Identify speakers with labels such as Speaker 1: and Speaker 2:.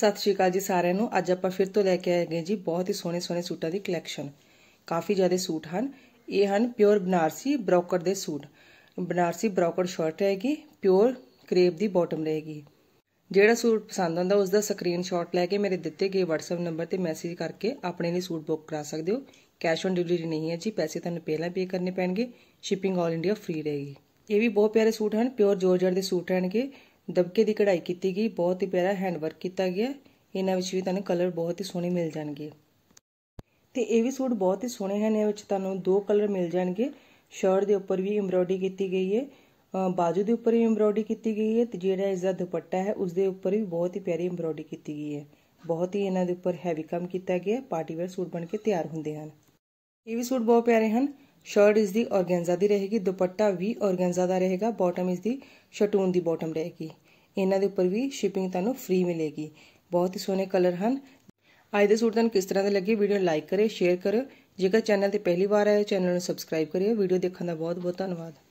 Speaker 1: ਸਤਿ ਸ਼੍ਰੀ ਅਕਾਲ ਜੀ ਸਾਰਿਆਂ ਨੂੰ ਅੱਜ ਆਪਾਂ ਫਿਰ ਤੋਂ ਲੈ ਕੇ ਆਏ ਗਏ ਜੀ ਬਹੁਤ ਹੀ ਸੋਹਣੇ ਸੋਹਣੇ ਸੂਟਾਂ ਦੀ ਕਲੈਕਸ਼ਨ ਕਾਫੀ ਜ਼ਿਆਦਾ ਸੂਟ ਹਨ ਇਹ ਹਨ ਪਿਓਰ ਬਨਾਰਸੀ ਬ੍ਰੋਕਰ ਦੇ ਸੂਟ ਬਨਾਰਸੀ ਬ੍ਰੋਕਰ ਸ਼ਰਟ ਹੈਗੀ ਪਿਓਰ ਕ੍ਰੇਪ ਦੀ ਬਾਟਮ ਰਹੇਗੀ ਜਿਹੜਾ ਸੂਟ ਪਸੰਦ ਆਉਂਦਾ ਉਸ ਦਾ ਸਕਰੀਨਸ਼ਾਟ ਲੈ ਕੇ ਮੇਰੇ ਦਿੱਤੇ ਗਏ WhatsApp ਨੰਬਰ ਤੇ ਮੈਸੇਜ ਕਰਕੇ ਆਪਣੇ ਲਈ ਸੂਟ ਬੁੱਕ ਕਰਾ ਸਕਦੇ ਹੋ ਕੈਸ਼ ਔਨ ਡਿਲੀਵਰੀ ਨਹੀਂ ਹੈ ਜੀ ਪੈਸੇ ਤੁਹਾਨੂੰ ਪਹਿਲਾਂ ਪੇ ਕਰਨੇ ਪੈਣਗੇ ਸ਼ਿਪਿੰਗ 올 ਇੰਡੀਆ ਫ੍ਰੀ ਰਹੇਗੀ ਇਹ ਵੀ ਬਹੁਤ ਪਿਆਰੇ ਸੂਟ ਹਨ ਪਿਓਰ ਜੋਰਜਟ ਦੇ ਸੂਟ ਰਹਿਣਗੇ ਦਬਕੇ ਦੀ ਕਢਾਈ ਕੀਤੀ ਗਈ ਬਹੁਤ ਹੀ ਪਿਆਰਾ ਹੈਂਡ ਵਰਕ ਕੀਤਾ ਗਿਆ ਇਹਨਾਂ ਵਿੱਚ ਵੀ ਤੁਹਾਨੂੰ ਕਲਰ ਬਹੁਤ ਹੀ ਸੋਹਣੇ ਮਿਲ ਜਾਣਗੇ ਤੇ ਇਹ ਵੀ ਸੂਟ ਬਹੁਤ ਹੀ ਸੋਹਣੇ ਹਨ ਇਹ ਵਿੱਚ ਤੁਹਾਨੂੰ ਦੋ ਕਲਰ ਮਿਲ ਜਾਣਗੇ ਸ਼ਰਟ ਦੇ ਉੱਪਰ ਵੀ ਐਮਬ੍ਰੋਇਡਰੀ ਕੀਤੀ ਗਈ ਹੈ ਬਾਜੂ ਦੇ ਉੱਪਰ ਵੀ ਐਮਬ੍ਰੋਇਡਰੀ ਕੀਤੀ ਗਈ ਹੈ ਤੇ ਜਿਹੜਾ ਇਸ ਦਾ ਦੁਪੱਟਾ ਹੈ ਉਸ ਦੇ ਉੱਪਰ ਵੀ ਬਹੁਤ ਹੀ ਪਿਆਰੀ ਐਮਬ੍ਰੋਇਡਰੀ ਕੀਤੀ ਗਈ ਹੈ ਬਹੁਤ ਹੀ ਇਹਨਾਂ ਦੇ ਉੱਪਰ ਹੈਵੀ ਕੰਮ ਕੀਤਾ ਗਿਆ ਪਾਰਟੀ ਵੇਅਰ ਸੂਟ ਬਣ ਕੇ ਤਿਆਰ ਹੁੰਦੇ ਹਨ ਇਹ ਵੀ ਸੂਟ ਬਹੁਤ ਪਿਆਰੇ ਹਨ ਸ਼ਰਟ ਇਸ ਦੀ ਔਰਗੈਂਜ਼ਾ ਦੀ ਰਹੇਗੀ ਦੁਪੱਟਾ ਵੀ ਔਰਗੈਂਜ਼ਾ ਦਾ ਰਹੇਗਾ ਬਾਟਮ ਇਸ ਦੀ ਸ਼ਟੂਨ ਦੀ ਬਾਟਮ ਰਹੇਗੀ ਇਹਨਾਂ ਦੇ ਉੱਪਰ ਵੀ ਸ਼ਿਪਿੰਗ ਤੁਹਾਨੂੰ ਫ੍ਰੀ ਮਿਲੇਗੀ ਬਹੁਤ ਹੀ ਸੋਹਣੇ ਕਲਰ ਹਨ ਅੱਜ ਦੇ ਸੂਟ ਤੁਹਾਨੂੰ ਕਿਸ ਤਰ੍ਹਾਂ ਦੇ ਲੱਗੇ ਵੀਡੀਓ ਲਾਈਕ ਕਰੇ ਸ਼ੇਅਰ ਕਰੇ ਜੇਕਰ ਚੈਨਲ ਤੇ ਪਹਿਲੀ ਵਾਰ ਆਏ ਚੈਨਲ ਨੂੰ ਸਬਸਕ੍ਰਾਈਬ ਕਰਿਓ ਵੀਡੀਓ ਦੇਖਣ ਦਾ ਬਹੁਤ ਬਹੁਤ ਧੰਨਵਾਦ